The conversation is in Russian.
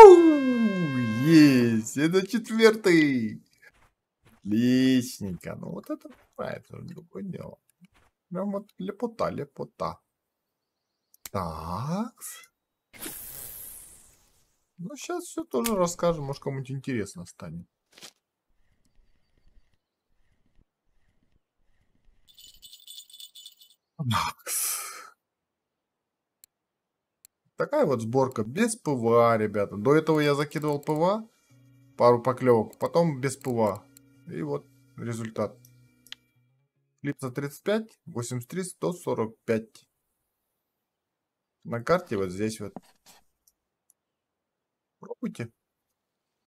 Фу, есть, это четвертый. Лестненько, ну вот это, а, это другое дело. Прям ну вот лепота, лепота. Так. Ну, сейчас все тоже расскажем, может кому-нибудь интересно станет. Такая вот сборка без ПВА, ребята. До этого я закидывал ПВА, пару поклевок, потом без ПВА. И вот результат. Липса 35, 83, 145. На карте вот здесь вот. Пробуйте.